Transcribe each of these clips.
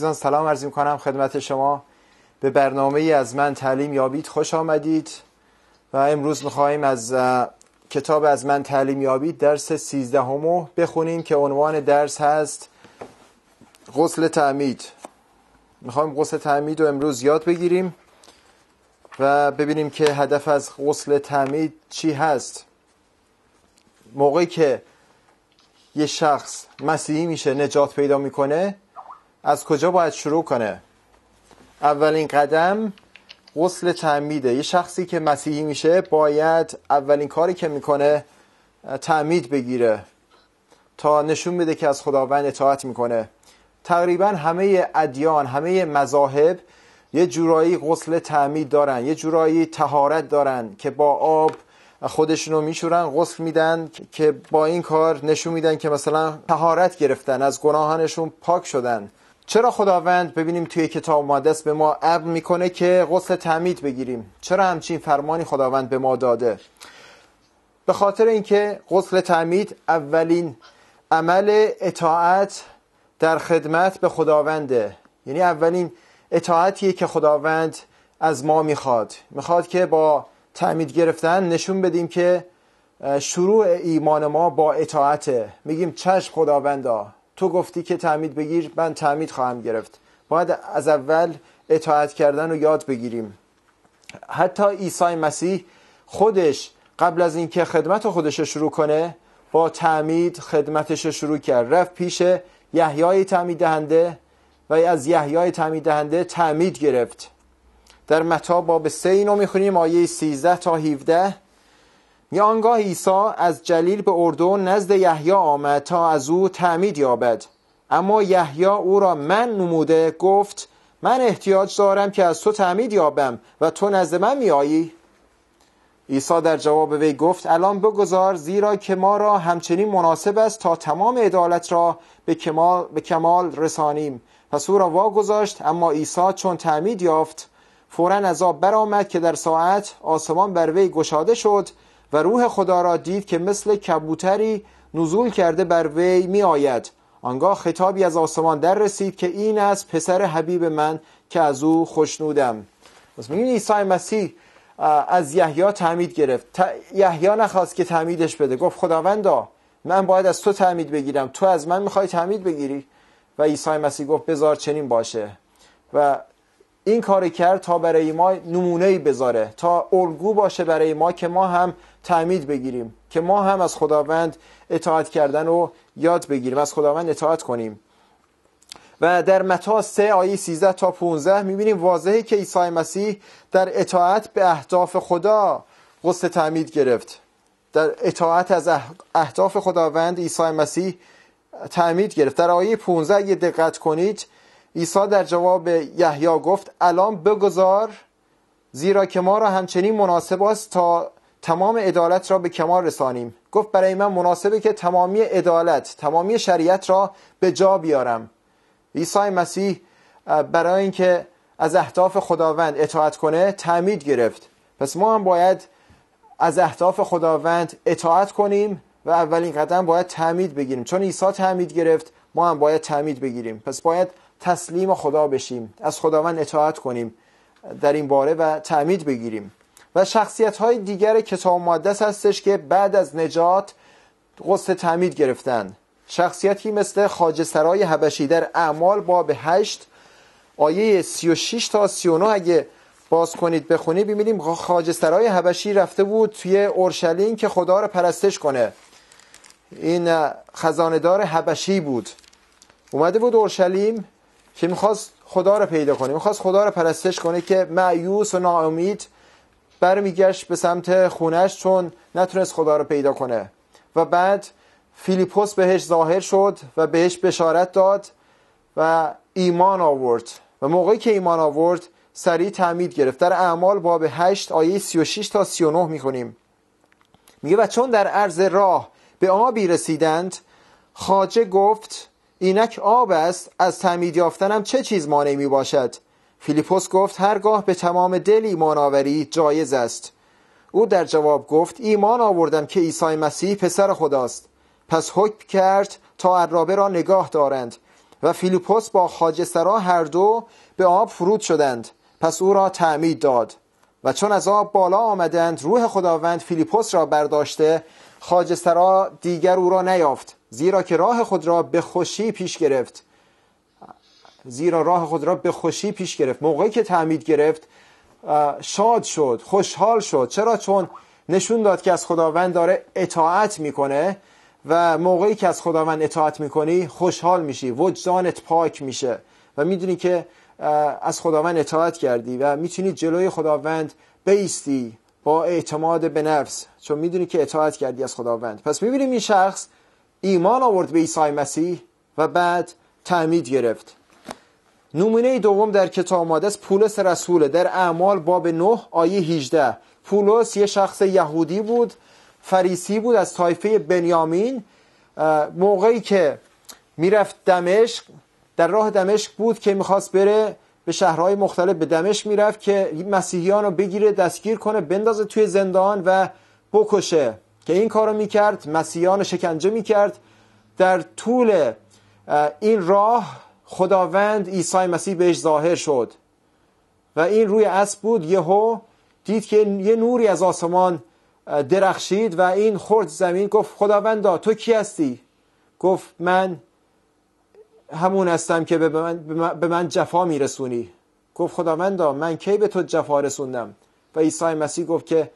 عزیزان سلام عرض کنم خدمت شما به برنامه ای از من تعلیم یابید خوش آمدید و امروز میخواهیم از کتاب از من تعلیم یابید درس 13 همو بخونیم که عنوان درس هست غسل تعمید میخوایم غسل تعمید رو امروز یاد بگیریم و ببینیم که هدف از غسل تعمید چی هست موقعی که یه شخص مسیحی میشه نجات پیدا میکنه از کجا باید شروع کنه اولین قدم غسل تعمیده یه شخصی که مسیحی میشه باید اولین کاری که میکنه تعمید بگیره تا نشون بده که از خداوند اطاعت میکنه تقریبا همه ادیان همه مذاهب یه جورایی غسل تعمید دارن یه جورایی تهارت دارن که با آب خودشونو میشورن غسل میدن که با این کار نشون میدن که مثلا تهارت گرفتن از گناهانشون پاک شدن چرا خداوند ببینیم توی کتاب مقدس به ما امر میکنه که غسل تعمید بگیریم چرا همچین فرمانی خداوند به ما داده به خاطر اینکه غسل تعمید اولین عمل اطاعت در خدمت به خداونده یعنی اولین اطاعتیه که خداوند از ما میخواد میخواد که با تعمید گرفتن نشون بدیم که شروع ایمان ما با اطاعته میگیم چشم خداوندا تو گفتی که تعمید بگیر من تعمید خواهم گرفت باید از اول اطاعت کردن رو یاد بگیریم حتی عیسی مسیح خودش قبل از اینکه خدمت خودش شروع کنه با تعمید خدمتش شروع کرد رفت پیش یحیای تعمید دهنده و از یحیای تعمید دهنده تعمید گرفت در متا باب سه اینو میخونیم آیه 13 تا 17 یا آنگاه عیسی از جلیل به اردن نزد یحیی آمد تا از او تعمید یابد اما یحیی او را من نموده گفت من احتیاج دارم که از تو تعمید یابم و تو نزد من میایی عیسی در جواب وی گفت الان بگذار زیرا که ما را همچنین مناسب است تا تمام عدالت را به کمال, به کمال رسانیم پس او را واگذاشت اما عیسی چون تعمید یافت فورا از آب برآمد که در ساعت آسمان بر وی گشاده شد و روح خدا را دید که مثل کبوتری نزول کرده بر وی می آید آنگاه خطابی از آسمان در رسید که این است پسر حبیب من که از او خوشنودم پس ایسای عیسی مسیح از یحیی تعمید گرفت یحیی نخواست که تعمیدش بده گفت خداوندا من باید از تو تعمید بگیرم تو از من میخوای تعمید بگیری و عیسی مسیح گفت بزار چنین باشه و این کار کرد تا برای ما نمونه بذاره تا الگو باشه برای ما که ما هم تعمید بگیریم که ما هم از خداوند اطاعت کردن رو یاد بگیریم از خداوند اطاعت کنیم و در متا 3 آیه 13 تا 15 میبینیم واضحه که عیسی مسیح در اطاعت به اهداف خدا قصد تعمید گرفت در اطاعت از اهداف خداوند عیسی مسیح تعمید گرفت در آیه 15 اگه دقت کنید عیسی در جواب یحیی گفت الان بگذار زیرا که ما را همچنین مناسب است تا تمام عدالت را به کمال رسانیم گفت برای من مناسبه که تمامی عدالت تمامی شریعت را به جا بیارم عیسی مسیح برای اینکه از اهداف خداوند اطاعت کنه تعمید گرفت پس ما هم باید از اهداف خداوند اطاعت کنیم و اولین قدم باید تعمید بگیریم چون عیسی تعمید گرفت ما هم باید تعمید بگیریم پس باید تسلیم خدا بشیم از خداوند اطاعت کنیم در این باره و تعمید بگیریم و شخصیت های دیگر کتاب مقدس هستش که بعد از نجات قصد تعمید گرفتن شخصیتی مثل خاج سرای حبشی در اعمال باب 8 آیه 36 تا 39 اگه باز کنید بخونید ببینیم خاج سرای حبشی رفته بود توی اورشلیم که خدا رو پرستش کنه این خزاندار حبشی بود اومده بود اورشلیم که میخواست خدا رو پیدا کنه میخواست خدا رو پرستش کنه که معیوس و ناامید برمیگشت به سمت خونش چون نتونست خدا رو پیدا کنه و بعد فیلیپوس بهش ظاهر شد و بهش بشارت داد و ایمان آورد و موقعی که ایمان آورد سریع تعمید گرفت در اعمال باب 8 آیه 36 تا 39 میخونیم میگه و چون در عرض راه به آبی رسیدند خاجه گفت اینک آب است از تعمید یافتنم چه چیز مانعی می باشد فیلیپوس گفت هرگاه به تمام دل ایمان آوری جایز است او در جواب گفت ایمان آوردم که عیسی مسیح پسر خداست پس حکم کرد تا عرابه را نگاه دارند و فیلیپوس با خاجسرا هر دو به آب فرود شدند پس او را تعمید داد و چون از آب بالا آمدند روح خداوند فیلیپوس را برداشته خاجسرا دیگر او را نیافت زیرا که راه خود را به خوشی پیش گرفت زیرا راه خود را به خوشی پیش گرفت موقعی که تعمید گرفت شاد شد خوشحال شد چرا چون نشون داد که از خداوند داره اطاعت میکنه و موقعی که از خداوند اطاعت میکنی خوشحال میشی وجدانت پاک میشه و میدونی که از خداوند اطاعت کردی و میتونی جلوی خداوند بیستی با اعتماد به نفس چون میدونی که اطاعت کردی از خداوند پس میبینیم این شخص ایمان آورد به عیسی مسیح و بعد تعمید گرفت نمونه دوم در کتاب مقدس پولس رسول در اعمال باب 9 آیه 18 پولس یه شخص یهودی بود فریسی بود از طایفه بنیامین موقعی که میرفت دمشق در راه دمشق بود که میخواست بره به شهرهای مختلف به دمشق میرفت که مسیحیان رو بگیره دستگیر کنه بندازه توی زندان و بکشه که این کارو میکرد مسیحیان رو شکنجه میکرد در طول این راه خداوند عیسی مسیح بهش ظاهر شد و این روی اسب بود یهو دید که یه نوری از آسمان درخشید و این خرد زمین گفت خداوندا تو کی هستی گفت من همون هستم که به من, به من جفا میرسونی گفت خداوندا من کی به تو جفا رسوندم و عیسی مسیح گفت که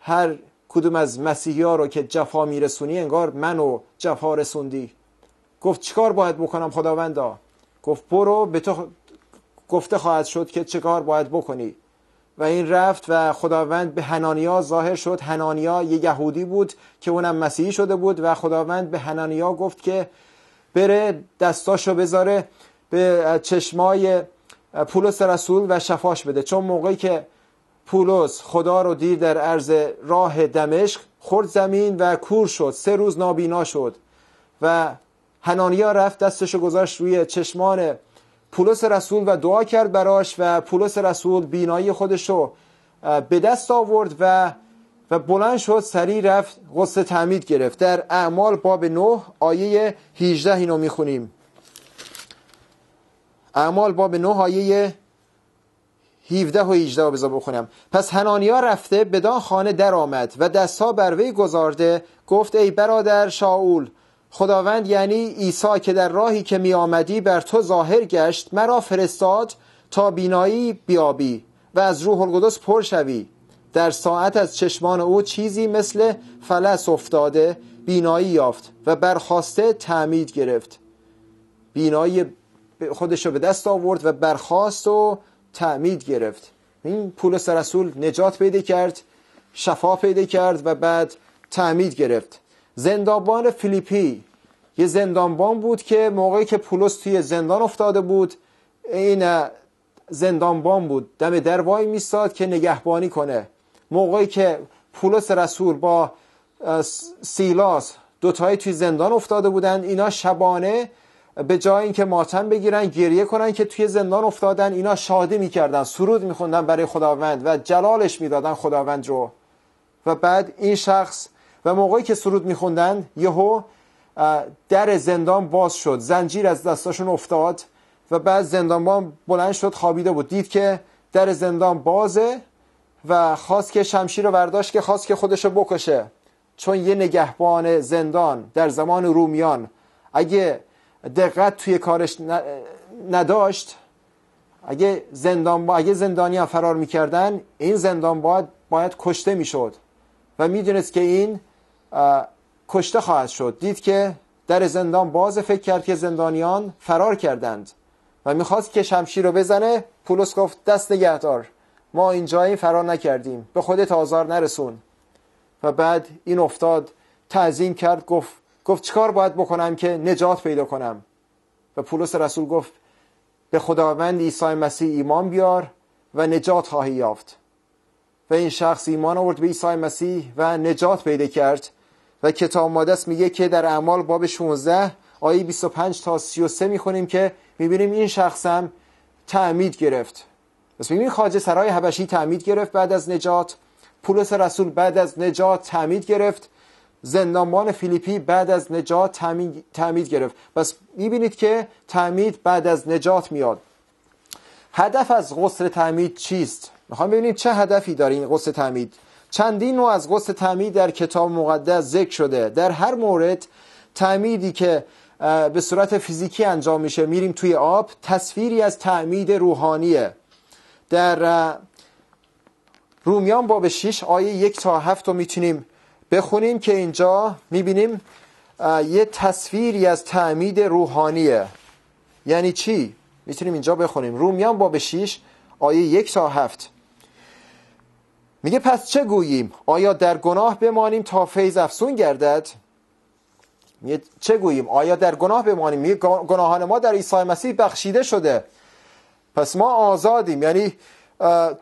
هر کدوم از مسیحی ها رو که جفا میرسونی انگار منو جفا رسوندی گفت چیکار باید بکنم خداوندا گفت برو به تو گفته خواهد شد که چه کار باید بکنی و این رفت و خداوند به هنانیا ظاهر شد هنانیا یه یهودی بود که اونم مسیحی شده بود و خداوند به هنانیا گفت که بره دستاشو بذاره به چشمای پولس رسول و شفاش بده چون موقعی که پولس خدا رو دیر در عرض راه دمشق خورد زمین و کور شد سه روز نابینا شد و هنانیا رفت دستشو گذاشت روی چشمان پولس رسول و دعا کرد براش و پولس رسول بینایی خودشو به دست آورد و و بلند شد سری رفت غصه تعمید گرفت در اعمال باب 9 آیه 18 اینو میخونیم اعمال باب 9 آیه 17 و 18 رو بذار بخونم پس هنانیا رفته بدان خانه درآمد و دستها بروی وی گذارده گفت ای برادر شاول خداوند یعنی عیسی که در راهی که می آمدی بر تو ظاهر گشت مرا فرستاد تا بینایی بیابی و از روح القدس پر شوی در ساعت از چشمان او چیزی مثل فلس افتاده بینایی یافت و برخواسته تعمید گرفت بینایی خودش رو به دست آورد و برخواست و تعمید گرفت این پولس رسول نجات پیدا کرد شفا پیدا کرد و بعد تعمید گرفت زندانبان فیلیپی یه زندانبان بود که موقعی که پولس توی زندان افتاده بود این زندانبان بود دم در وای میستاد که نگهبانی کنه موقعی که پولس رسول با سیلاس دوتایی توی زندان افتاده بودن اینا شبانه به جای اینکه ماتم بگیرن گریه کنن که توی زندان افتادن اینا شادی میکردن سرود میخوندن برای خداوند و جلالش میدادن خداوند رو و بعد این شخص و موقعی که سرود میخوندن یهو در زندان باز شد زنجیر از دستاشون افتاد و بعد زندانبان بلند شد خوابیده بود دید که در زندان بازه و خواست که شمشیر رو برداشت که خواست که خودش رو بکشه چون یه نگهبان زندان در زمان رومیان اگه دقت توی کارش نداشت اگه زندان با... اگه فرار میکردن این زندان باید باید کشته میشد و میدونست که این کشته خواهد شد دید که در زندان باز فکر کرد که زندانیان فرار کردند و میخواست که شمشیر رو بزنه پولس گفت دست نگهدار ما این فرار نکردیم به خودت آزار نرسون و بعد این افتاد تعظیم کرد گفت گفت چکار باید بکنم که نجات پیدا کنم و پولس رسول گفت به خداوند عیسی مسیح ایمان بیار و نجات خواهی یافت و این شخص ایمان آورد به عیسی مسیح و نجات پیدا کرد و کتاب مقدس میگه که در اعمال باب 16 آیه 25 تا 33 میخونیم که میبینیم این شخصم تعمید گرفت پس میبینیم خاج سرای حبشی تعمید گرفت بعد از نجات پولس رسول بعد از نجات تعمید گرفت زندانبان فیلیپی بعد از نجات تعمید, تعمید گرفت پس میبینید که تعمید بعد از نجات میاد هدف از غسل تعمید چیست؟ میخوام ببینیم چه هدفی داره این غسل تعمید چندین نوع از غسل تعمید در کتاب مقدس ذکر شده در هر مورد تعمیدی که به صورت فیزیکی انجام میشه میریم توی آب تصویری از تعمید روحانیه در رومیان باب 6 آیه یک تا هفت رو میتونیم بخونیم که اینجا میبینیم یه تصویری از تعمید روحانیه یعنی چی؟ میتونیم اینجا بخونیم رومیان باب 6 آیه یک تا هفت میگه پس چه گوییم آیا در گناه بمانیم تا فیض افسون گردد میگه چه گوییم آیا در گناه بمانیم میگه گناهان ما در عیسی مسیح بخشیده شده پس ما آزادیم یعنی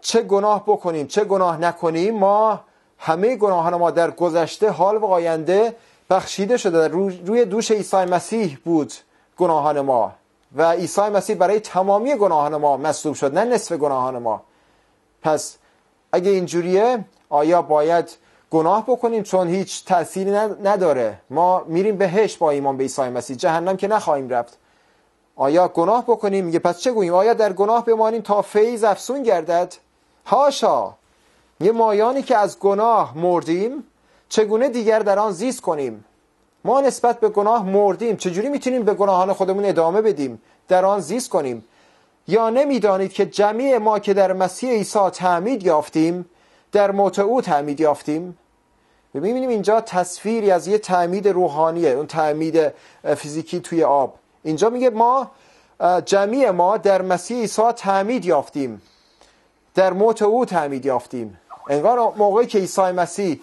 چه گناه بکنیم چه گناه نکنیم ما همه گناهان ما در گذشته حال و آینده بخشیده شده روی دوش عیسی مسیح بود گناهان ما و عیسی مسیح برای تمامی گناهان ما مصلوب شد نه نصف گناهان ما پس اگه اینجوریه آیا باید گناه بکنیم چون هیچ تأثیری نداره ما میریم بهش با ایمان به عیسی مسیح جهنم که نخواهیم رفت آیا گناه بکنیم میگه پس چه گوییم آیا در گناه بمانیم تا فیض افسون گردد هاشا یه مایانی که از گناه مردیم چگونه دیگر در آن زیست کنیم ما نسبت به گناه مردیم چجوری میتونیم به گناهان خودمون ادامه بدیم در آن زیست کنیم یا نمیدانید که جمعی ما که در مسیح عیسی تعمید یافتیم در موت او تعمید یافتیم میبینیم اینجا تصویری از یه تعمید روحانیه اون تعمید فیزیکی توی آب اینجا میگه ما جمعی ما در مسیح عیسی تعمید یافتیم در موت او تعمید یافتیم انگار موقعی که عیسی مسیح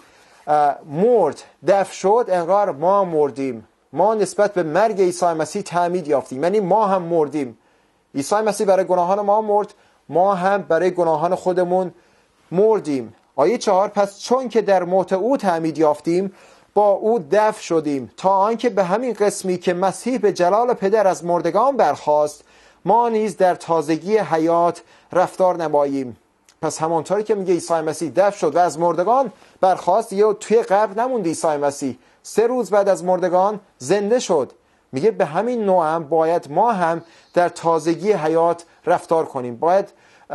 مرد دف شد انگار ما مردیم ما نسبت به مرگ عیسی مسیح تعمید یافتیم یعنی ما هم مردیم عیسی مسیح برای گناهان ما مرد ما هم برای گناهان خودمون مردیم آیه چهار پس چون که در موت او تعمید یافتیم با او دف شدیم تا آنکه به همین قسمی که مسیح به جلال پدر از مردگان برخاست ما نیز در تازگی حیات رفتار نماییم پس همانطوری که میگه عیسی مسیح دف شد و از مردگان برخواست یه توی قبر نموند عیسی مسیح سه روز بعد از مردگان زنده شد میگه به همین نوع هم باید ما هم در تازگی حیات رفتار کنیم باید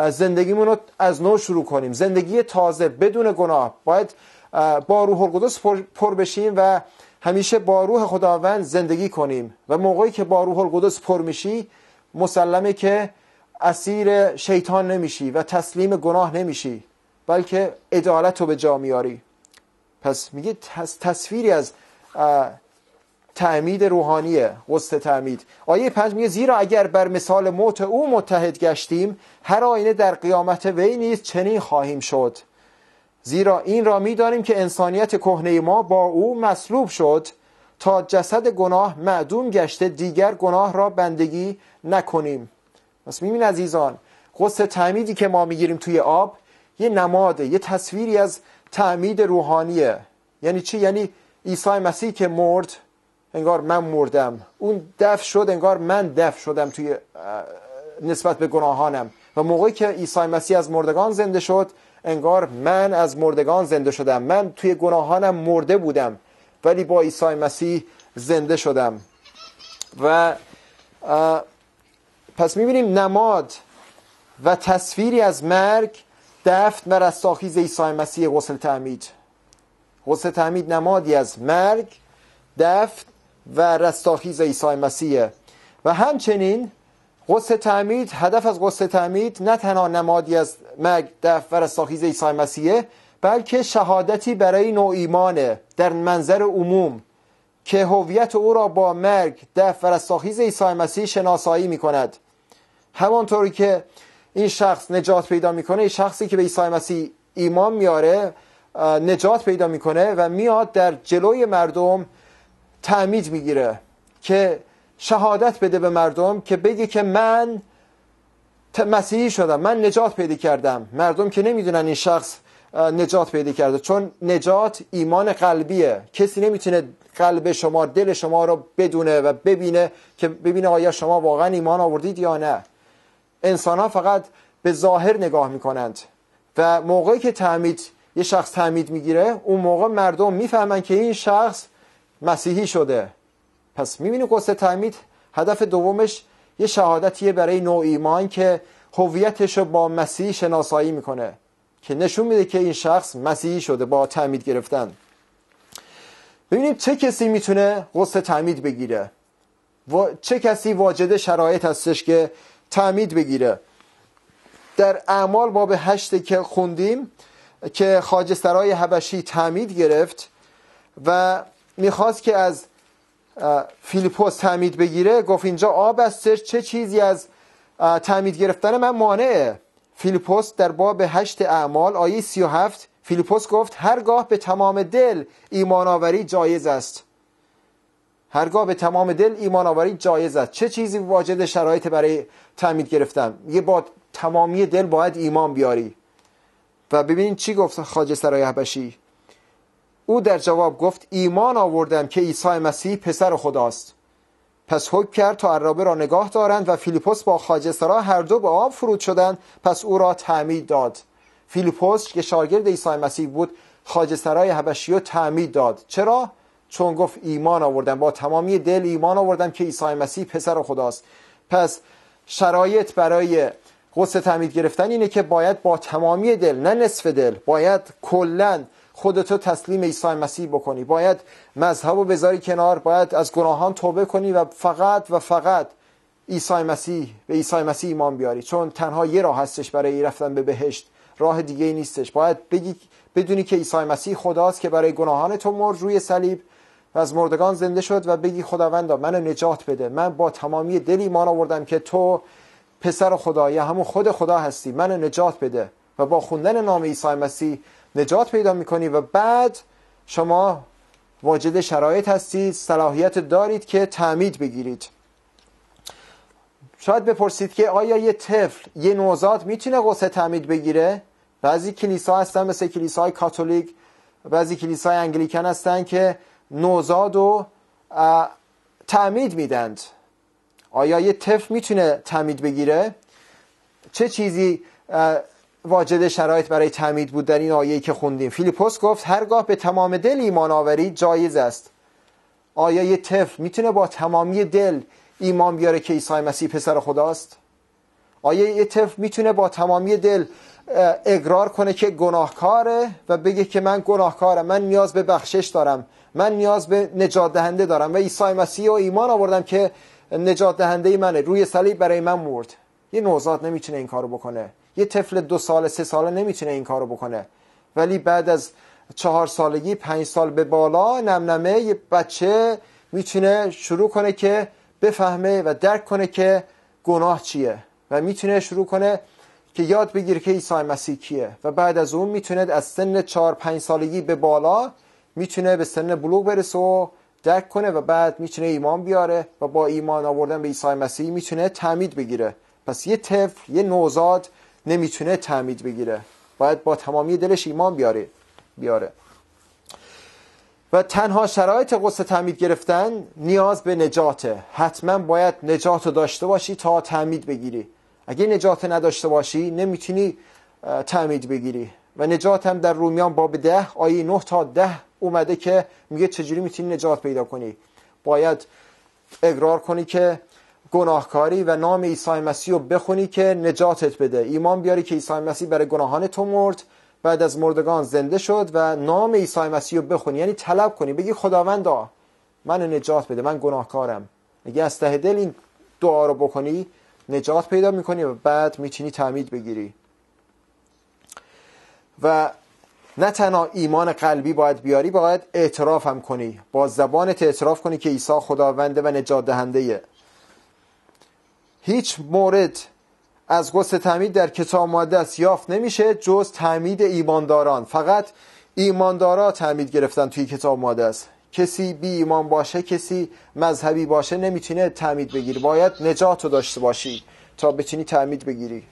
زندگیمون رو از نو شروع کنیم زندگی تازه بدون گناه باید با روح القدس پر بشیم و همیشه با روح خداوند زندگی کنیم و موقعی که با روح القدس پر میشی مسلمه که اسیر شیطان نمیشی و تسلیم گناه نمیشی بلکه عدالت رو به جا میاری پس میگه تصویری از تعمید روحانیه قصد تعمید آیه پنج میگه زیرا اگر بر مثال موت او متحد گشتیم هر آینه در قیامت وی نیز چنین خواهیم شد زیرا این را میدانیم که انسانیت کهنه ما با او مصلوب شد تا جسد گناه معدوم گشته دیگر گناه را بندگی نکنیم پس میبین عزیزان قصد تعمیدی که ما میگیریم توی آب یه نماده یه تصویری از تعمید روحانیه یعنی چی؟ یعنی عیسی مسیح که مرد انگار من مردم اون دف شد انگار من دف شدم توی نسبت به گناهانم و موقعی که عیسی مسیح از مردگان زنده شد انگار من از مردگان زنده شدم من توی گناهانم مرده بودم ولی با عیسی مسیح زنده شدم و پس میبینیم نماد و تصویری از مرگ دفت و رستاخیز عیسی مسیح غسل تعمید غسل تعمید نمادی از مرگ دفت و رستاخیز عیسی مسیح و همچنین قصه تعمید هدف از قصه تعمید نه تنها نمادی از مرگ دف و رستاخیز عیسی مسیح بلکه شهادتی برای نوع ایمانه در منظر عموم که هویت او را با مرگ دف و رستاخیز عیسی مسیح شناسایی می کند همانطوری که این شخص نجات پیدا میکنه این شخصی که به عیسی مسیح ایمان میاره نجات پیدا میکنه و میاد در جلوی مردم تعمید میگیره که شهادت بده به مردم که بگه که من مسیحی شدم من نجات پیدا کردم مردم که نمیدونن این شخص نجات پیدا کرده چون نجات ایمان قلبیه کسی نمیتونه قلب شما دل شما رو بدونه و ببینه که ببینه آیا شما واقعا ایمان آوردید یا نه انسان ها فقط به ظاهر نگاه میکنند و موقعی که تعمید یه شخص تعمید میگیره اون موقع مردم میفهمن که این شخص مسیحی شده پس میبینی قصه تعمید هدف دومش یه شهادتیه برای نوع ایمان که هویتش رو با مسیح شناسایی میکنه که نشون میده که این شخص مسیحی شده با تعمید گرفتن ببینیم چه کسی میتونه قصه تعمید بگیره و چه کسی واجد شرایط هستش که تعمید بگیره در اعمال باب هشته که خوندیم که خاجسترهای حبشی تعمید گرفت و میخواست که از فیلیپوس تعمید بگیره گفت اینجا آب استش چه چیزی از تعمید گرفتن من مانعه فیلیپوس در باب هشت اعمال آیه هفت فیلیپوس گفت هرگاه به تمام دل ایمان آوری جایز است هرگاه به تمام دل ایمان آوری جایز است چه چیزی واجد شرایط برای تعمید گرفتن یه با تمامی دل باید ایمان بیاری و ببینید چی گفت خاج سرای حبشی او در جواب گفت ایمان آوردم که عیسی مسیح پسر خداست پس حکم کرد تا عرابه را نگاه دارند و فیلیپوس با خاجه هر دو به آب فرود شدند پس او را تعمید داد فیلیپوس که شاگرد عیسی مسیح بود خاجه سرای حبشی تعمید داد چرا چون گفت ایمان آوردم با تمامی دل ایمان آوردم که عیسی مسیح پسر خداست پس شرایط برای قصد تعمید گرفتن اینه که باید با تمامی دل نه نصف دل باید کلا خودتو تسلیم عیسی مسیح بکنی باید مذهب و بذاری کنار باید از گناهان توبه کنی و فقط و فقط عیسی مسیح به عیسی مسیح ایمان بیاری چون تنها یه راه هستش برای رفتن به بهشت راه دیگه ای نیستش باید بگی بدونی که عیسی مسیح خداست که برای گناهان تو مرد روی صلیب و از مردگان زنده شد و بگی خداوندا من نجات بده من با تمامی دلی ایمان آوردم که تو پسر خدایی همون خود خدا هستی من نجات بده و با خوندن نام عیسی مسیح نجات پیدا میکنی و بعد شما واجد شرایط هستید صلاحیت دارید که تعمید بگیرید شاید بپرسید که آیا یه طفل یه نوزاد میتونه قصه تعمید بگیره بعضی کلیسا هستن مثل کلیسای کاتولیک بعضی کلیسای انگلیکن هستن که نوزاد رو تعمید میدند آیا یه طفل میتونه تعمید بگیره چه چیزی واجد شرایط برای تعمید بود در این آیه که خوندیم فیلیپوس گفت هرگاه به تمام دل ایمان آوری جایز است آیا یه طفل میتونه با تمامی دل ایمان بیاره که عیسی مسیح پسر خداست آیا یه طفل میتونه با تمامی دل اقرار کنه که گناهکاره و بگه که من گناهکارم من نیاز به بخشش دارم من نیاز به نجات دهنده دارم و عیسی مسیح و ایمان آوردم که نجات دهنده منه روی صلیب برای من مرد یه نوزاد نمیتونه این کارو بکنه یه طفل دو سال سه ساله نمیتونه این کارو بکنه ولی بعد از چهار سالگی پنج سال به بالا نمنمه یه بچه میتونه شروع کنه که بفهمه و درک کنه که گناه چیه و میتونه شروع کنه که یاد بگیره که عیسی مسیح کیه و بعد از اون میتونه از سن چهار، پنج سالگی به بالا میتونه به سن بلوغ برسه و درک کنه و بعد میتونه ایمان بیاره و با ایمان آوردن به عیسی مسیح میتونه تعمید بگیره پس یه طفل یه نوزاد نمیتونه تعمید بگیره باید با تمامی دلش ایمان بیاره بیاره و تنها شرایط قصد تعمید گرفتن نیاز به نجاته حتما باید نجات رو داشته باشی تا تعمید بگیری اگه نجات نداشته باشی نمیتونی تعمید بگیری و نجات هم در رومیان باب ده آیه نه تا ده اومده که میگه چجوری میتونی نجات پیدا کنی باید اقرار کنی که گناهکاری و نام عیسی مسیح رو بخونی که نجاتت بده ایمان بیاری که عیسی مسیح برای گناهان تو مرد بعد از مردگان زنده شد و نام عیسی مسیح رو بخونی یعنی طلب کنی بگی خداوندا من نجات بده من گناهکارم اگه از ته دل این دعا رو بکنی نجات پیدا میکنی و بعد میتونی تعمید بگیری و نه تنها ایمان قلبی باید بیاری باید اعتراف هم کنی با زبانت اعتراف کنی که عیسی خداونده و نجات دهنده هیچ مورد از قصد تعمید در کتاب مقدس یافت نمیشه جز تعمید ایمانداران فقط ایماندارا تعمید گرفتن توی کتاب مقدس کسی بی ایمان باشه کسی مذهبی باشه نمیتونه تعمید بگیری باید نجات رو داشته باشی تا بتونی تعمید بگیری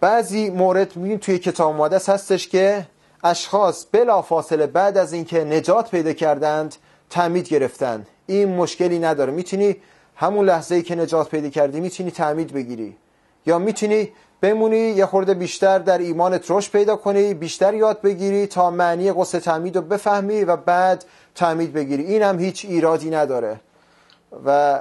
بعضی مورد میبینیم توی کتاب مقدس هستش که اشخاص بلا فاصله بعد از اینکه نجات پیدا کردند تعمید گرفتند این مشکلی نداره میتونی همون لحظه ای که نجات پیدا کردی میتونی تعمید بگیری یا میتونی بمونی یه خورده بیشتر در ایمان ترش پیدا کنی بیشتر یاد بگیری تا معنی قصه تعمید رو بفهمی و بعد تعمید بگیری این هم هیچ ایرادی نداره و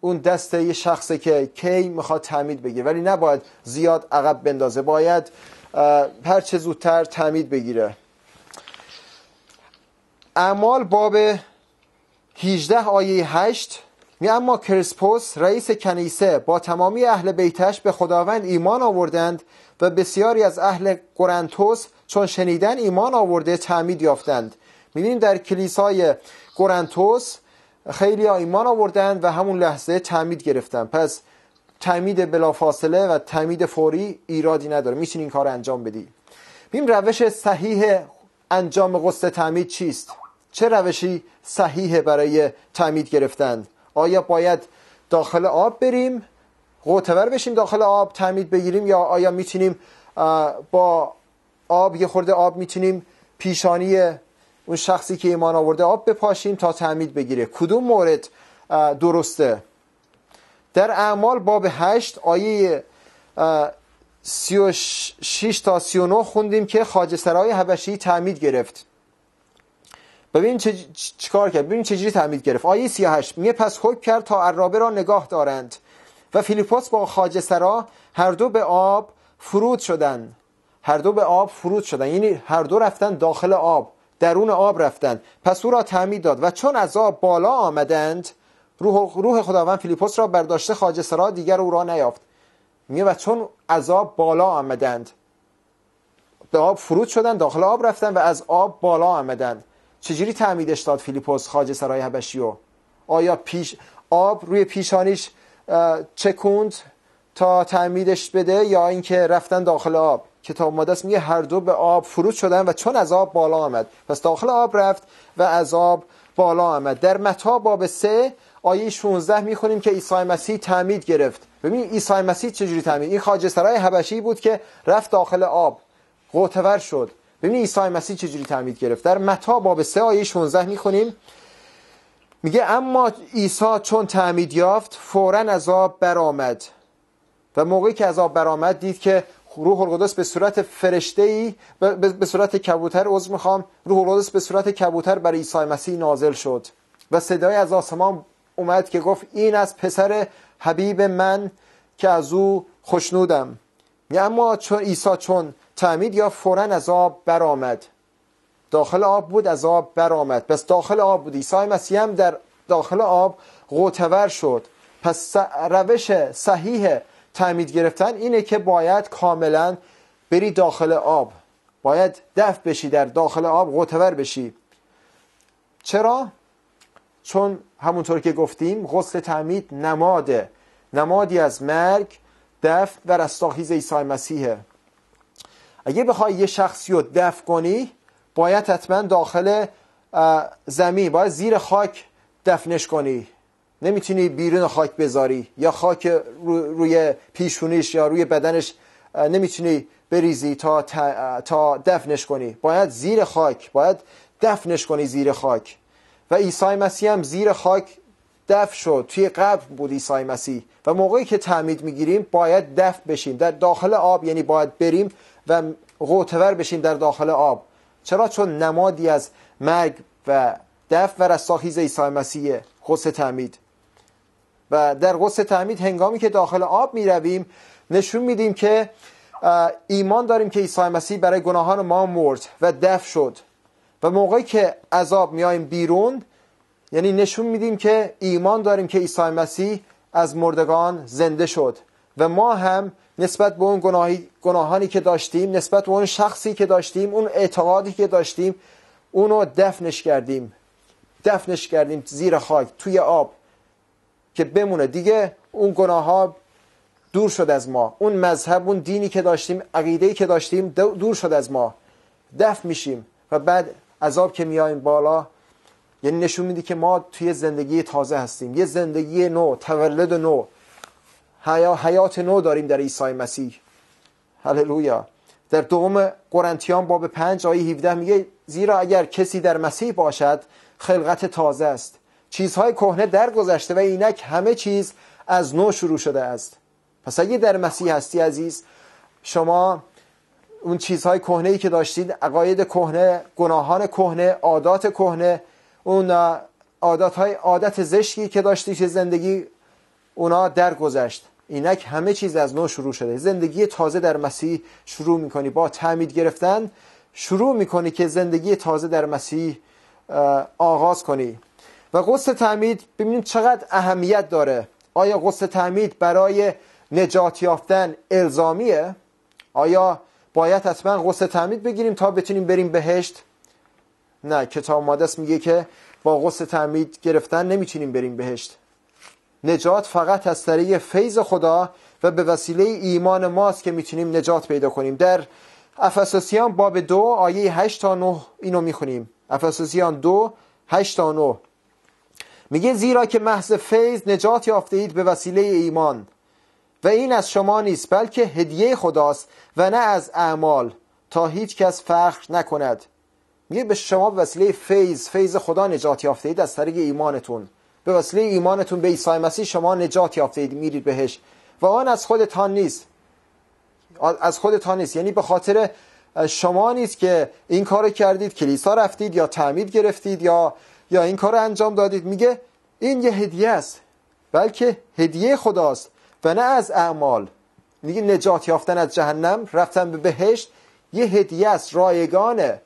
اون دست یه شخصه که کی میخواد تعمید بگیره ولی نباید زیاد عقب بندازه باید هر چه زودتر تعمید بگیره اعمال باب 18 آیه 8 می اما کرسپوس رئیس کنیسه با تمامی اهل بیتش به خداوند ایمان آوردند و بسیاری از اهل گورنتوس چون شنیدن ایمان آورده تعمید یافتند میبینیم در کلیسای گورنتوس خیلی ایمان آوردند و همون لحظه تعمید گرفتند پس تعمید بلافاصله و تعمید فوری ایرادی نداره میشین این کار انجام بدی بیم روش صحیح انجام قصد تعمید چیست چه روشی صحیحه برای تعمید گرفتن آیا باید داخل آب بریم قوتور بشیم داخل آب تعمید بگیریم یا آیا میتونیم با آب یه خورده آب میتونیم پیشانی اون شخصی که ایمان آورده آب بپاشیم تا تعمید بگیره کدوم مورد درسته در اعمال باب هشت آیه 36 تا 39 خوندیم که خاجسرای هبشی تعمید گرفت ببین چه چیکار کرد ببین چجوری تعمید گرفت آیه 38 میگه پس حکم کرد تا عرابه را نگاه دارند و فیلیپوس با خاجه سرا هر دو به آب فرود شدن. هر دو به آب فرود شدن یعنی هر دو رفتن داخل آب درون آب رفتن پس او را تعمید داد و چون از آب بالا آمدند روح, روح خداوند فیلیپوس را برداشته خاجه سرا دیگر او را نیافت میگه و چون از آب بالا آمدند به آب فرود شدن داخل آب رفتن و از آب بالا آمدند چجوری تعمیدش داد فیلیپوس خاج سرای و آیا پیش آب روی پیشانیش چکوند تا تعمیدش بده یا اینکه رفتن داخل آب کتاب مقدس میگه هر دو به آب فرود شدن و چون از آب بالا آمد پس داخل آب رفت و از آب بالا آمد در متا باب سه آیه 16 میخونیم که عیسی مسیح تعمید گرفت ببینیم عیسی مسیح چجوری تعمید این خاجه سرای حبشی بود که رفت داخل آب قوتور شد ببینید عیسی مسیح چجوری تعمید گرفت در متا باب 3 آیه 16 میخونیم میگه اما عیسی چون تعمید یافت فورا از آب برآمد و موقعی که از آب برآمد دید که روح القدس به صورت فرشته ای به صورت کبوتر عذر میخوام روح القدس به صورت کبوتر برای عیسی مسیح نازل شد و صدای از آسمان اومد که گفت این از پسر حبیب من که از او خوشنودم اما چون عیسی چون تعمید یا فورا از آب برآمد داخل آب بود از آب برآمد پس داخل آب بود عیسی مسیح هم در داخل آب قوتور شد پس روش صحیح تعمید گرفتن اینه که باید کاملا بری داخل آب باید دف بشی در داخل آب قوتور بشی چرا؟ چون همونطور که گفتیم غسل تعمید نماده نمادی از مرگ دف و رستاخیز ایسای مسیحه اگه بخوای یه شخصی رو دفن کنی باید حتما داخل زمین باید زیر خاک دفنش کنی نمیتونی بیرون خاک بذاری یا خاک روی پیشونیش یا روی بدنش نمیتونی بریزی تا, تا دفنش کنی باید زیر خاک باید دفنش کنی زیر خاک و عیسی مسیح هم زیر خاک دف شد توی قبر بود عیسی مسیح و موقعی که تعمید میگیریم باید دف بشیم در داخل آب یعنی باید بریم و غوتور بشیم در داخل آب چرا چون نمادی از مرگ و دف و رستاخیز عیسی مسیح غصه تعمید و در غص تعمید هنگامی که داخل آب می رویم نشون میدیم که ایمان داریم که عیسی مسیح برای گناهان ما مرد و دف شد و موقعی که عذاب میایم بیرون یعنی نشون میدیم که ایمان داریم که عیسی مسیح از مردگان زنده شد و ما هم نسبت به اون گناهی، گناهانی که داشتیم نسبت به اون شخصی که داشتیم اون اعتقادی که داشتیم اونو دفنش کردیم دفنش کردیم زیر خاک توی آب که بمونه دیگه اون گناه ها دور شد از ما اون مذهب اون دینی که داشتیم عقیدهی که داشتیم دور شد از ما دفن میشیم و بعد عذاب که میایم بالا یعنی نشون میده که ما توی زندگی تازه هستیم یه زندگی نو تولد نو حیات نو داریم در عیسی مسیح هللویا در دوم قرنتیان باب 5 آیه 17 میگه زیرا اگر کسی در مسیح باشد خلقت تازه است چیزهای کهنه درگذشته و اینک همه چیز از نو شروع شده است پس اگه در مسیح هستی عزیز شما اون چیزهای کهنه ای که داشتید عقاید کهنه گناهان کهنه عادات کهنه اون عادت های عادت زشکی که داشتی که زندگی اونا درگذشت اینک همه چیز از نو شروع شده زندگی تازه در مسیح شروع میکنی با تعمید گرفتن شروع میکنی که زندگی تازه در مسیح آغاز کنی و غسل تعمید ببینیم چقدر اهمیت داره آیا غسل تعمید برای نجات یافتن الزامیه آیا باید حتما غسل تعمید بگیریم تا بتونیم بریم بهشت نه کتاب مقدس میگه که با غسل تعمید گرفتن نمیتونیم بریم بهشت نجات فقط از طریق فیض خدا و به وسیله ایمان ماست که میتونیم نجات پیدا کنیم در افساسیان باب دو آیه 8 تا 9 اینو میخونیم افساسیان دو 8 تا 9 میگه زیرا که محض فیض نجات یافته اید به وسیله ایمان و این از شما نیست بلکه هدیه خداست و نه از اعمال تا هیچ کس فخر نکند میگه به شما به وسیله فیض فیض خدا نجات یافته اید از طریق ایمانتون به وسیله ایمانتون به عیسی مسیح شما نجات یافتید میرید بهش و آن از خودتان نیست از خودتان نیست یعنی به خاطر شما نیست که این کار کردید کلیسا رفتید یا تعمید گرفتید یا یا این کار انجام دادید میگه این یه هدیه است بلکه هدیه خداست و نه از اعمال میگه نجات یافتن از جهنم رفتن به بهشت یه هدیه است رایگانه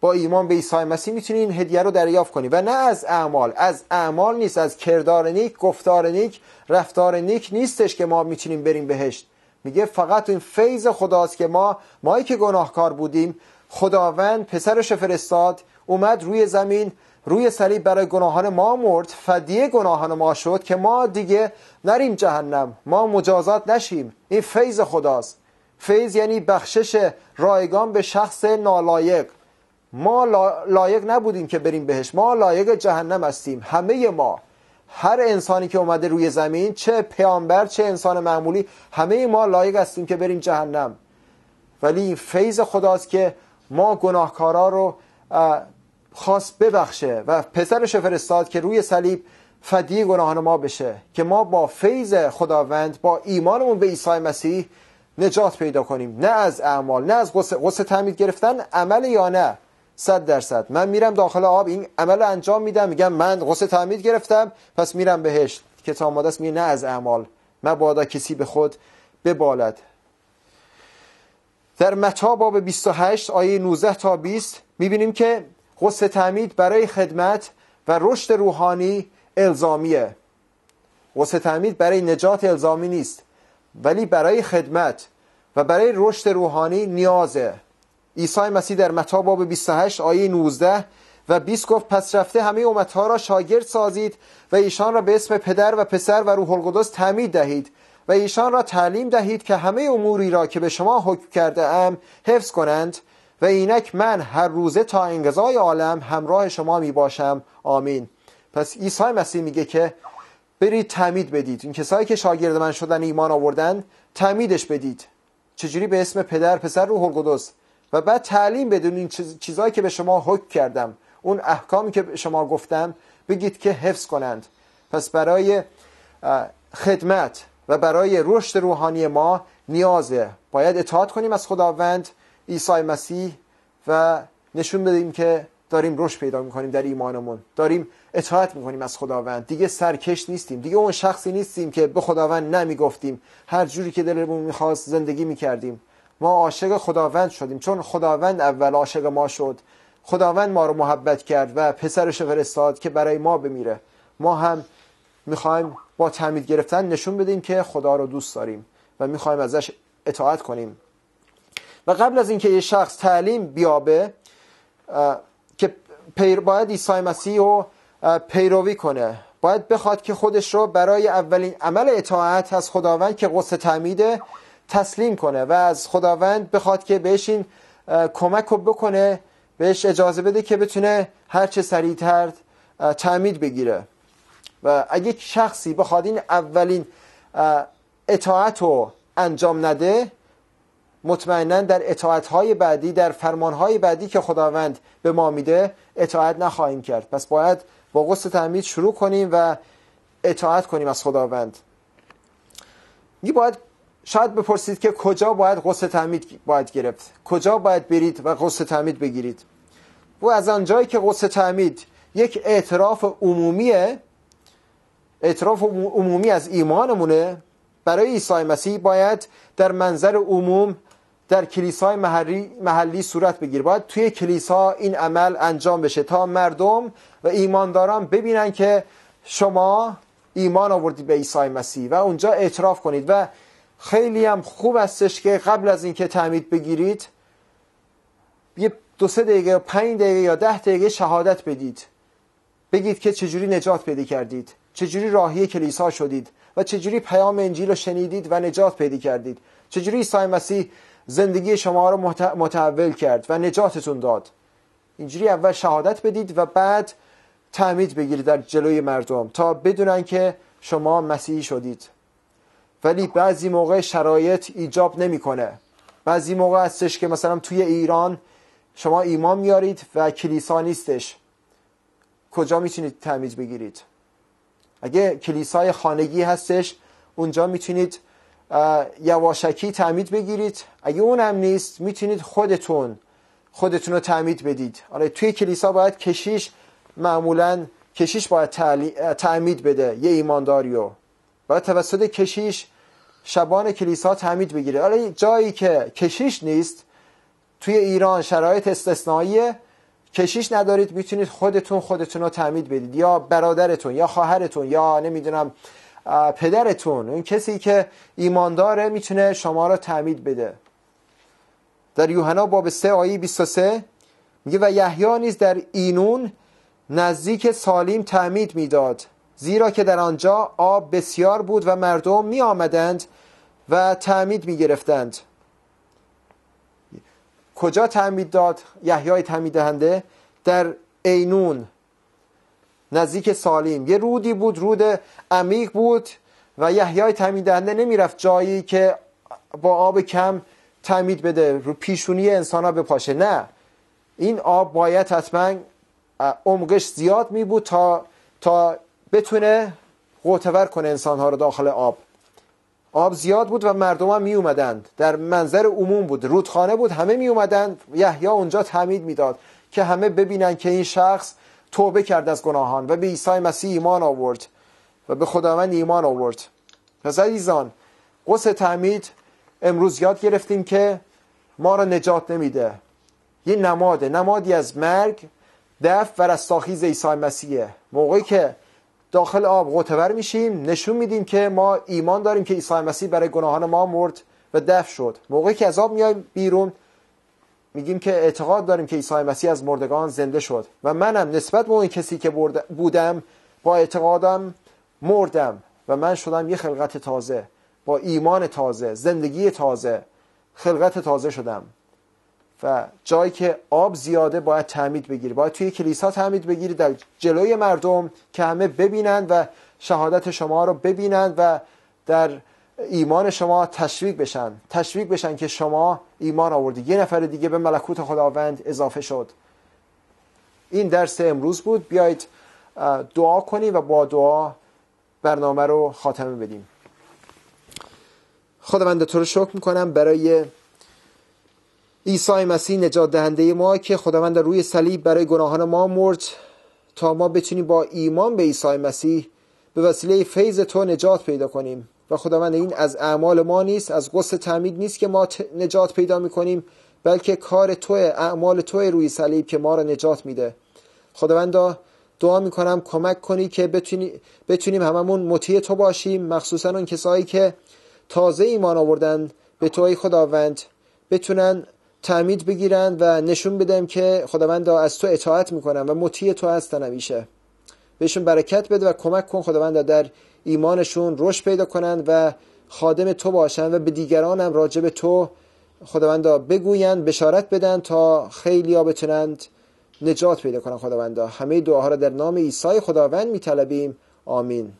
با ایمان به عیسی مسیح میتونی هدیه رو دریافت کنیم و نه از اعمال از اعمال نیست از کردار نیک گفتار نیک رفتار نیک نیستش که ما میتونیم بریم بهشت میگه فقط این فیض خداست که ما مایی که گناهکار بودیم خداوند پسرش فرستاد اومد روی زمین روی صلیب برای گناهان ما مرد فدیه گناهان ما شد که ما دیگه نریم جهنم ما مجازات نشیم این فیض خداست فیض یعنی بخشش رایگان به شخص نالایق ما لایق نبودیم که بریم بهش ما لایق جهنم هستیم همه ما هر انسانی که اومده روی زمین چه پیامبر چه انسان معمولی همه ما لایق هستیم که بریم جهنم ولی فیض خداست که ما گناهکارا رو خواست ببخشه و پسرش فرستاد که روی صلیب فدی گناهان ما بشه که ما با فیض خداوند با ایمانمون به عیسی مسیح نجات پیدا کنیم نه از اعمال نه از غص غصه تعمید گرفتن عمل یا نه صد درصد من میرم داخل آب این عمل انجام میدم میگم من غصه تعمید گرفتم پس میرم بهشت کتاب مقدس میگه نه از اعمال مبادا کسی به خود ببالد در متا باب 28 آیه 19 تا 20 میبینیم که غصه تعمید برای خدمت و رشد روحانی الزامیه غصه تعمید برای نجات الزامی نیست ولی برای خدمت و برای رشد روحانی نیازه عیسی مسیح در متا باب 28 آیه 19 و 20 گفت پس رفته همه امتها را شاگرد سازید و ایشان را به اسم پدر و پسر و روح القدس تعمید دهید و ایشان را تعلیم دهید که همه اموری را که به شما حکم کرده ام حفظ کنند و اینک من هر روزه تا انقضای عالم همراه شما می باشم آمین پس عیسی مسیح میگه که برید تعمید بدید این کسایی که شاگرد من شدن ایمان آوردن تعمیدش بدید چجوری به اسم پدر پسر روح القدس و بعد تعلیم بدون این چیزهایی که به شما حک کردم اون احکامی که به شما گفتم بگید که حفظ کنند پس برای خدمت و برای رشد روحانی ما نیازه باید اطاعت کنیم از خداوند عیسی مسیح و نشون بدیم که داریم رشد پیدا میکنیم در ایمانمون داریم اطاعت میکنیم از خداوند دیگه سرکش نیستیم دیگه اون شخصی نیستیم که به خداوند نمیگفتیم هر جوری که دلمون میخواست زندگی میکردیم ما عاشق خداوند شدیم چون خداوند اول عاشق ما شد خداوند ما رو محبت کرد و پسرش فرستاد که برای ما بمیره ما هم میخوایم با تعمید گرفتن نشون بدیم که خدا رو دوست داریم و میخوایم ازش اطاعت کنیم و قبل از اینکه یه شخص تعلیم بیابه که پیر باید عیسی مسیح رو پیروی کنه باید بخواد که خودش رو برای اولین عمل اطاعت از خداوند که قصد تعمیده تسلیم کنه و از خداوند بخواد که بهش این کمک رو بکنه بهش اجازه بده که بتونه هرچه سریعتر تعمید بگیره و اگه شخصی بخواد این اولین اطاعت رو انجام نده مطمئنا در های بعدی در فرمان های بعدی که خداوند به ما میده اطاعت نخواهیم کرد پس باید با قصد تعمید شروع کنیم و اطاعت کنیم از خداوند باید شاید بپرسید که کجا باید غصه تعمید باید گرفت کجا باید برید و غصه تعمید بگیرید و از آنجایی که غصه تعمید یک اعتراف عمومیه اعتراف عمومی از ایمانمونه برای عیسی مسیح باید در منظر عموم در کلیسای محلی, صورت بگیر باید توی کلیسا این عمل انجام بشه تا مردم و ایمانداران ببینن که شما ایمان آوردید به عیسی مسیح و اونجا اعتراف کنید و خیلی هم خوب استش که قبل از اینکه تعمید بگیرید یه دو سه دقیقه یا پنج دقیقه یا ده دقیقه شهادت بدید بگید که چجوری نجات پیدا کردید چجوری راهی کلیسا شدید و چجوری پیام انجیل رو شنیدید و نجات پیدا کردید چجوری عیسی مسیح زندگی شما رو متحول کرد و نجاتتون داد اینجوری اول شهادت بدید و بعد تعمید بگیرید در جلوی مردم تا بدونن که شما مسیحی شدید ولی بعضی موقع شرایط ایجاب نمیکنه بعضی موقع هستش که مثلا توی ایران شما ایمان میارید و کلیسا نیستش کجا میتونید تمیز بگیرید اگه کلیسای خانگی هستش اونجا میتونید یواشکی تعمید بگیرید اگه اون هم نیست میتونید خودتون خودتون رو تعمید بدید آره توی کلیسا باید کشیش معمولا کشیش باید تعمید بده یه ایمانداریو و توسط کشیش شبان کلیسا تعمید بگیره حالا جایی که کشیش نیست توی ایران شرایط استثنایی کشیش ندارید میتونید خودتون خودتون رو تعمید بدید یا برادرتون یا خواهرتون یا نمیدونم پدرتون اون کسی که ایمانداره میتونه شما رو تعمید بده در یوحنا باب 3 آیه 23 میگه و یحیی نیز در اینون نزدیک سالیم تعمید میداد زیرا که در آنجا آب بسیار بود و مردم می آمدند و تعمید می گرفتند کجا تعمید داد یحیای تعمید دهنده در عینون نزدیک سالیم یه رودی بود رود عمیق بود و یحیای تعمید دهنده نمیرفت جایی که با آب کم تعمید بده رو پیشونی انسان ها بپاشه نه این آب باید حتما عمقش زیاد می بود تا تا بتونه قوتور کنه انسانها رو داخل آب آب زیاد بود و مردم هم می اومدند در منظر عموم بود رودخانه بود همه می اومدند یحیی اونجا تعمید میداد که همه ببینن که این شخص توبه کرد از گناهان و به عیسی مسیح ایمان آورد و به خداوند ایمان آورد پس عزیزان قص تعمید امروز یاد گرفتیم که ما را نجات نمیده یه نماده نمادی از مرگ دف و رستاخیز عیسی مسیحه موقعی که داخل آب قوتور میشیم نشون میدیم که ما ایمان داریم که عیسی مسیح برای گناهان ما مرد و دف شد موقعی که از آب میایم بیرون میگیم که اعتقاد داریم که عیسی مسیح از مردگان زنده شد و منم نسبت به اون کسی که بودم با اعتقادم مردم و من شدم یه خلقت تازه با ایمان تازه زندگی تازه خلقت تازه شدم و جایی که آب زیاده باید تعمید بگیری باید توی کلیسا تعمید بگیری در جلوی مردم که همه ببینند و شهادت شما رو ببینند و در ایمان شما تشویق بشن تشویق بشن که شما ایمان آوردی یه نفر دیگه به ملکوت خداوند اضافه شد این درس امروز بود بیایید دعا کنیم و با دعا برنامه رو خاتمه بدیم خداوند تو رو شکر میکنم برای عیسی مسیح نجات دهنده ما که خداوند روی صلیب برای گناهان ما مرد تا ما بتونیم با ایمان به عیسی مسیح به وسیله فیض تو نجات پیدا کنیم و خداوند این از اعمال ما نیست از قصد تعمید نیست که ما نجات پیدا میکنیم بلکه کار تو اعمال تو روی صلیب که ما را نجات میده خداوند دعا میکنم کمک کنی که بتونی بتونیم هممون مطیع تو باشیم مخصوصا اون کسایی که تازه ایمان آوردن به توی خداوند بتونن تعمید بگیرند و نشون بدم که خداوندا از تو اطاعت میکنم و مطیع تو هستن همیشه بهشون برکت بده و کمک کن خداوند در ایمانشون رشد پیدا کنن و خادم تو باشن و به دیگران هم راجب تو خداوندا بگویند بشارت بدن تا خیلی ها بتونند نجات پیدا کنن خداوندا همه دعاها را در نام عیسی خداوند میطلبیم آمین